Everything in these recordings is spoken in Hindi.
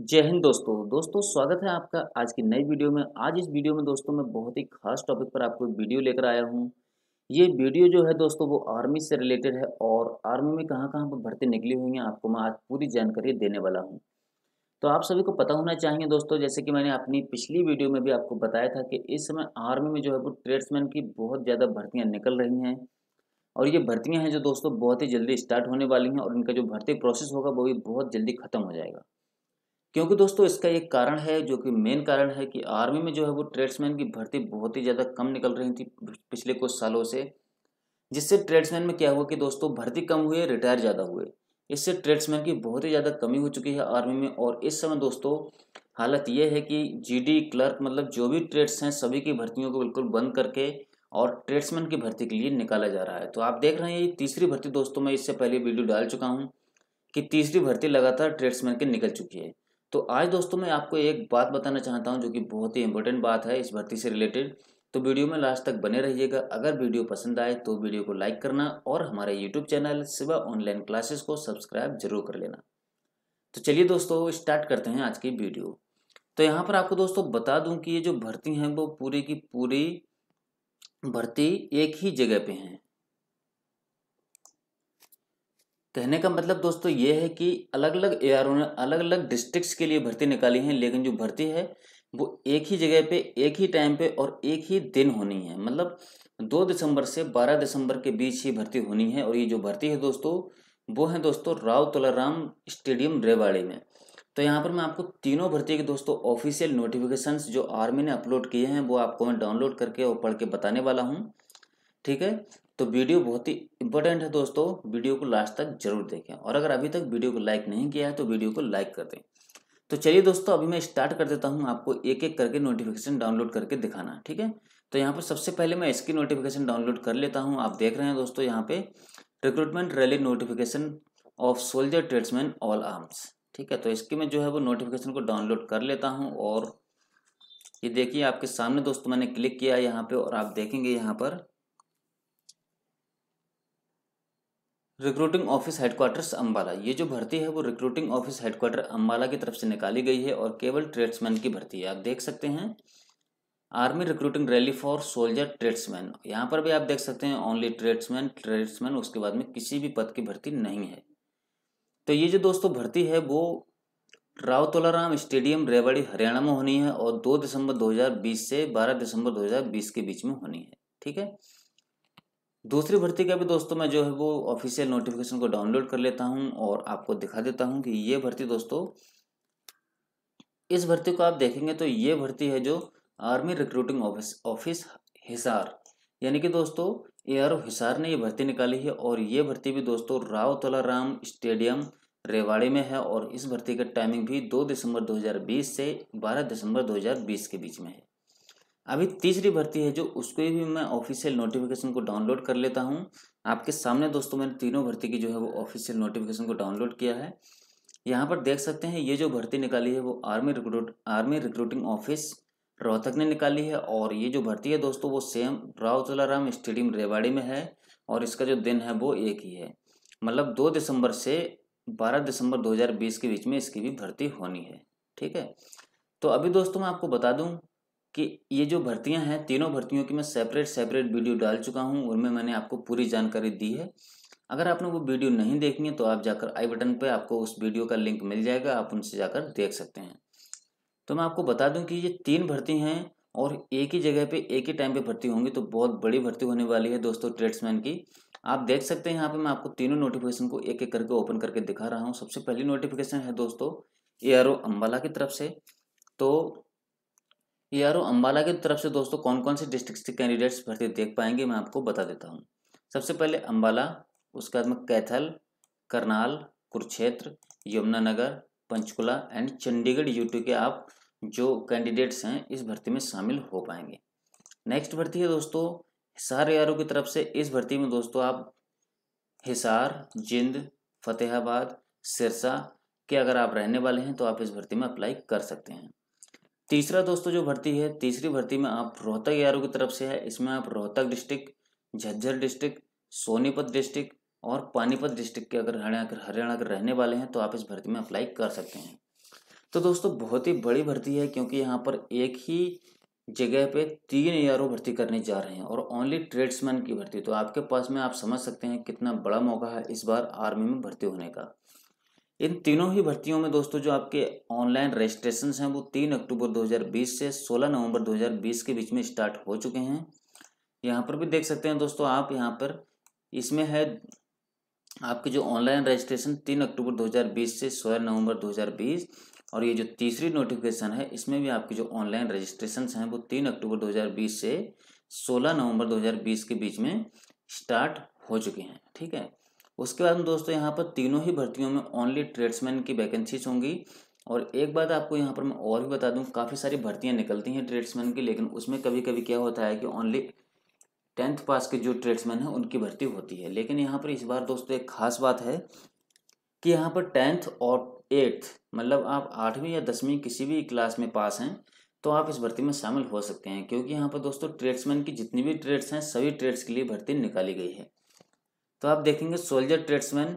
जय हिंद दोस्तों दोस्तों स्वागत है आपका आज की नई वीडियो में आज इस वीडियो में दोस्तों मैं बहुत ही खास टॉपिक पर आपको वीडियो लेकर आया हूँ ये वीडियो जो है दोस्तों वो आर्मी से रिलेटेड है और आर्मी में कहाँ कहाँ पर भर्ती निकली हुई हैं आपको मैं आज पूरी जानकारी देने वाला हूँ तो आप सभी को पता होना चाहेंगे दोस्तों जैसे कि मैंने अपनी पिछली वीडियो में भी आपको बताया था कि इस समय आर्मी में जो है वो ट्रेड्समैन की बहुत ज़्यादा भर्तियाँ निकल रही हैं और ये भर्तियाँ हैं जो दोस्तों बहुत ही जल्दी स्टार्ट होने वाली हैं और इनका जो भर्ती प्रोसेस होगा वो भी बहुत जल्दी ख़त्म हो जाएगा क्योंकि दोस्तों इसका एक कारण है जो कि मेन कारण है कि आर्मी में जो है वो ट्रेड्समैन की भर्ती बहुत ही ज़्यादा कम निकल रही थी पिछले कुछ सालों से जिससे ट्रेड्समैन में क्या हुआ कि दोस्तों भर्ती कम हुई रिटायर ज़्यादा हुए इससे ट्रेड्समैन की बहुत ही ज़्यादा कमी हो चुकी है आर्मी में और इस समय दोस्तों हालत ये है कि जीडी क्लर्क मतलब जो भी ट्रेड्स हैं सभी की भर्तियों को बिल्कुल बंद करके और ट्रेड्समैन की भर्ती के लिए निकाला जा रहा है तो आप देख रहे हैं ये तीसरी भर्ती दोस्तों मैं इससे पहले वीडियो डाल चुका हूँ कि तीसरी भर्ती लगातार ट्रेड्समैन की निकल चुकी है तो आज दोस्तों मैं आपको एक बात बताना चाहता हूँ जो कि बहुत ही इंपॉर्टेंट बात है इस भर्ती से रिलेटेड तो वीडियो में लास्ट तक बने रहिएगा अगर वीडियो पसंद आए तो वीडियो को लाइक करना और हमारे YouTube channel Shiva online classes को सब्सक्राइब जरूर कर लेना तो चलिए दोस्तों स्टार्ट करते हैं आज की वीडियो तो यहाँ पर आपको दोस्तों बता दूं कि ये जो भर्ती हैं वो पूरी की पूरी भर्ती एक ही जगह पे हैं कहने का मतलब दोस्तों ये है कि अलग अलग ए ने अलग अलग डिस्ट्रिक्ट्स के लिए भर्ती निकाली है लेकिन जो भर्ती है वो एक ही जगह पे एक ही टाइम पे और एक ही दिन होनी है मतलब दो दिसंबर से बारह दिसंबर के बीच ही भर्ती होनी है और ये जो भर्ती है दोस्तों वो है दोस्तों राव तुलाराम स्टेडियम रेवाड़ी में तो यहाँ पर मैं आपको तीनों भर्ती के दोस्तों ऑफिशियल नोटिफिकेशंस जो आर्मी ने अपलोड किए हैं वो आपको मैं डाउनलोड करके और पढ़ के बताने वाला हूँ ठीक है तो वीडियो बहुत ही इंपॉर्टेंट है दोस्तों वीडियो को लास्ट तक जरूर देखें और अगर अभी तक वीडियो को लाइक नहीं किया है तो वीडियो को लाइक कर दें तो चलिए दोस्तों अभी मैं स्टार्ट कर देता हूँ आपको एक एक करके नोटिफिकेशन डाउनलोड करके दिखाना ठीक है तो यहाँ पर सबसे पहले मैं इसकी नोटिफिकेशन डाउनलोड कर लेता हूँ आप देख रहे हैं दोस्तों यहाँ पे recruitment rally notification of soldier tradesman all arms ठीक है तो इसके मैं जो है वो नोटिफिकेशन को डाउनलोड कर लेता हूँ और ये देखिए आपके सामने दोस्तों मैंने क्लिक किया यहाँ पे और आप देखेंगे यहाँ पर रिक्रूटिंग ऑफिस हेडक्वार्टर्स अम्बाला ये जो भर्ती है वो रिक्रूटिंग ऑफिस हेडक्वार्टर अम्बाला की तरफ से निकाली गई है और केवल ट्रेड्समैन की भर्ती है आप देख सकते हैं army recruiting rally for soldier tradesman यहाँ पर भी आप देख सकते हैं ओनली ट्रेड्समैन ट्रेड्समैन उसके बाद में किसी भी पद की भर्ती नहीं है तो ये जो दोस्तों भर्ती है वो राव तोलाराम स्टेडियम रेवाड़ी हरियाणा में होनी है और दो दिसंबर दो से बारह दिसंबर दो के बीच में होनी है ठीक है दूसरी भर्ती का भी दोस्तों मैं जो है वो ऑफिशियल नोटिफिकेशन को डाउनलोड कर लेता हूँ और आपको दिखा देता हूँ कि ये भर्ती दोस्तों इस भर्ती को आप देखेंगे तो ये भर्ती है जो army recruiting office office Hisar यानी कि दोस्तों ए आर हिसार ने ये भर्ती निकाली है और ये भर्ती भी दोस्तों राव तोलाराम स्टेडियम रेवाड़ी में है और इस भर्ती का टाइमिंग भी 2 दिसंबर 2020 से 12 दिसंबर 2020 के बीच में है अभी तीसरी भर्ती है जो उसको भी मैं ऑफिशियल नोटिफिकेशन को डाउनलोड कर लेता हूँ आपके सामने दोस्तों मैंने तीनों भर्ती की जो है वो ऑफिशियल नोटिफिकेशन को डाउनलोड किया है यहाँ पर देख सकते हैं ये जो भर्ती निकाली है वो army recruit army recruiting office Rohtak ने निकाली है और ये जो भर्ती है दोस्तों वो सेम राव स्टेडियम रेवाड़ी में है और इसका जो दिन है वो एक ही है मतलब दो दिसंबर से बारह दिसंबर दो के बीच में इसकी भी भर्ती होनी है ठीक है तो अभी दोस्तों मैं आपको बता दूँ कि ये जो भर्तियां हैं तीनों भर्तियों की मैं सेपरेट सेपरेट वीडियो डाल चुका हूँ उनमें मैंने आपको पूरी जानकारी दी है अगर आपने वो वीडियो नहीं देखनी है तो आप जाकर आई बटन पर आपको उस वीडियो का लिंक मिल जाएगा आप उनसे जाकर देख सकते हैं तो मैं आपको बता दूं कि ये तीन भर्ती हैं और एक ही जगह पे एक ही टाइम पे भर्ती होंगी तो बहुत बड़ी भर्ती होने वाली है दोस्तों ट्रेड्समैन की आप देख सकते हैं यहाँ पे मैं आपको तीनों नोटिफिकेशन को एक एक करके ओपन करके दिखा रहा हूँ सबसे पहली नोटिफिकेशन है दोस्तों एयरो अम्बाला की तरफ से तो ए आर ओ अम्बाला की तरफ से दोस्तों कौन कौन से डिस्ट्रिक्ट के कैंडिडेट्स भर्ती देख पाएंगे मैं आपको बता देता हूँ सबसे पहले अम्बाला उसके बाद में कैथल करनाल कुरुक्षेत्र यमुनानगर पंचकुला एंड चंडीगढ़ यूटी के आप जो कैंडिडेट्स हैं इस भर्ती में शामिल हो पाएंगे नेक्स्ट भर्ती है दोस्तों हिसार यारो की तरफ से इस भर्ती में दोस्तों आप हिसार जिंद फतेहाबाद सिरसा के अगर आप रहने वाले हैं तो आप इस भर्ती में अप्लाई कर सकते हैं तीसरा दोस्तों जो भर्ती है तीसरी भर्ती में आप रोहतक यारों की तरफ से है इसमें आप Rohtak district Jhajjar district Sonipat district और पानीपत डिस्ट्रिक्ट के अगर हरियाणा हरियाणा के रहने वाले हैं तो आप इस भर्ती में अप्लाई कर सकते हैं तो दोस्तों बहुत ही बड़ी भर्ती है क्योंकि यहाँ पर एक ही जगह पे तीन एआरओ भर्ती करने जा रहे हैं और ओनली ट्रेड्समैन की भर्ती तो आपके पास में आप समझ सकते हैं कितना बड़ा मौका है इस बार आर्मी में भर्ती होने का इन तीनों ही भर्तियों में दोस्तों जो आपके ऑनलाइन रजिस्ट्रेशन हैं वो तीन अक्टूबर 2020 से 16 नवंबर 2020 के बीच में स्टार्ट हो चुके हैं यहाँ पर भी देख सकते हैं दोस्तों आप यहाँ पर इसमें है आपके जो ऑनलाइन रजिस्ट्रेशन तीन अक्टूबर 2020 से 16 नवंबर 2020 और ये जो तीसरी नोटिफिकेशन है इसमें भी आपके जो ऑनलाइन रजिस्ट्रेशन हैं वो तीन अक्टूबर दो से सोलह नवम्बर दो के बीच में स्टार्ट हो चुके हैं ठीक है उसके बाद में दोस्तों यहाँ पर तीनों ही भर्तियों में ओनली ट्रेड्समैन की वैकेंसीज होंगी और एक बात आपको यहाँ पर मैं और भी बता दूँ काफ़ी सारी भर्तियाँ निकलती हैं ट्रेड्समैन की लेकिन उसमें कभी कभी क्या होता है कि ओनली टेंथ पास के जो ट्रेड्समैन हैं उनकी भर्ती होती है लेकिन यहाँ पर इस बार दोस्तों एक खास बात है कि यहाँ पर टेंथ और एट्थ मतलब आप आठवीं या दसवीं किसी भी क्लास में पास हैं तो आप इस भर्ती में शामिल हो सकते हैं क्योंकि यहाँ पर दोस्तों ट्रेड्समैन की जितनी भी ट्रेड्स हैं सभी ट्रेड्स के लिए भर्ती निकाली गई है तो आप देखेंगे सोल्जर ट्रेड्समैन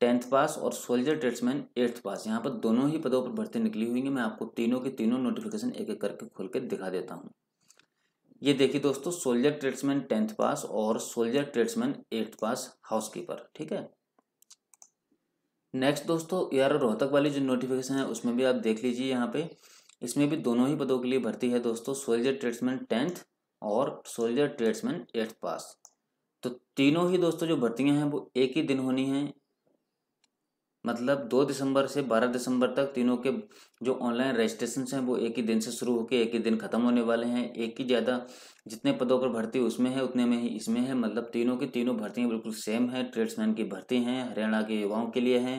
टेंथ पास और सोल्जर ट्रेड्समैन एट्थ पास यहाँ पर दोनों ही पदों पर भर्ती निकली हुई है मैं आपको तीनों के तीनों नोटिफिकेशन एक एक करके खोल के दिखा देता हूँ ये देखिए दोस्तों सोल्जर ट्रेड्समैन टेंथ पास और soldier tradesman eighth pass housekeeper ठीक है नेक्स्ट दोस्तों यार रोहतक वाली जो नोटिफिकेशन है उसमें भी आप देख लीजिए यहाँ पे इसमें भी दोनों ही पदों के लिए भर्ती है दोस्तों सोल्जर ट्रेड्समैन टेंथ और सोल्जर ट्रेड्समैन एट्थ पास तो तीनों ही दोस्तों जो भर्तियां हैं वो एक ही दिन होनी है मतलब दो दिसंबर से बारह दिसंबर तक तीनों के जो ऑनलाइन रजिस्ट्रेशन हैं वो एक ही दिन से शुरू होकर एक ही दिन खत्म होने वाले हैं एक ही ज़्यादा जितने पदों पर भर्ती उसमें है उतने में ही इसमें है मतलब तीनों की तीनों भर्तियाँ बिल्कुल सेम है ट्रेड्समैन की भर्ती हैं हरियाणा के युवाओं के लिए हैं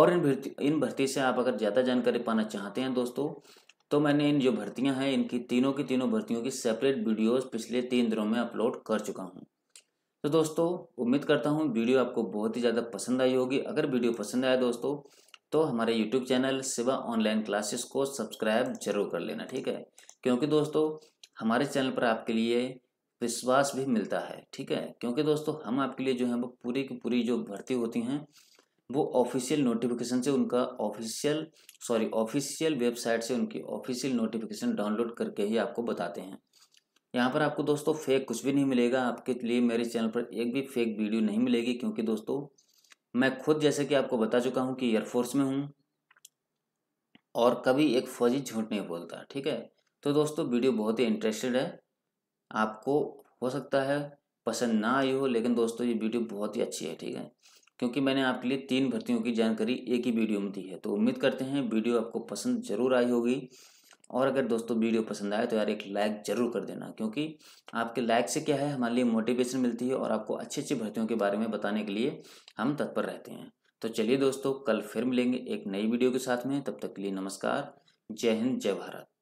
और इन भर्ती इन भर्ती से आप अगर ज़्यादा जानकारी पाना चाहते हैं दोस्तों तो मैंने इन जो भर्तियाँ हैं इनकी तीनों की तीनों भर्तियों की सेपरेट वीडियोज़ पिछले तीन दिनों में अपलोड कर चुका हूँ तो दोस्तों उम्मीद करता हूँ वीडियो आपको बहुत ही ज़्यादा पसंद आई होगी अगर वीडियो पसंद आया दोस्तों तो हमारे YouTube channel Shiva online classes को सब्सक्राइब जरूर कर लेना ठीक है क्योंकि दोस्तों हमारे चैनल पर आपके लिए विश्वास भी मिलता है ठीक है क्योंकि दोस्तों हम आपके लिए जो है वो पूरी की पूरी जो भर्ती होती हैं वो ऑफिशियल नोटिफिकेशन से उनका ऑफिशियल सॉरी ऑफिशियल वेबसाइट से उनकी ऑफिशियल नोटिफिकेशन डाउनलोड करके ही आपको बताते हैं यहाँ पर आपको दोस्तों फेक कुछ भी नहीं मिलेगा आपके लिए मेरे चैनल पर एक भी फेक वीडियो नहीं मिलेगी क्योंकि दोस्तों मैं खुद जैसे कि आपको बता चुका हूँ कि एयरफोर्स में हूँ और कभी एक फौजी झूठ नहीं बोलता ठीक है तो दोस्तों वीडियो बहुत ही इंटरेस्टेड है आपको हो सकता है पसंद ना आई हो लेकिन दोस्तों ये वीडियो बहुत ही अच्छी है ठीक है क्योंकि मैंने आपके लिए तीन भर्तियों की जानकारी एक ही वीडियो में दी है तो उम्मीद करते हैं वीडियो आपको पसंद जरूर आई होगी और अगर दोस्तों वीडियो पसंद आए तो यार एक लाइक ज़रूर कर देना क्योंकि आपके लाइक से क्या है हमारे लिए मोटिवेशन मिलती है और आपको अच्छी अच्छी भर्तियों के बारे में बताने के लिए हम तत्पर रहते हैं तो चलिए दोस्तों कल फिर मिलेंगे एक नई वीडियो के साथ में तब तक के लिए नमस्कार जय हिंद जय भारत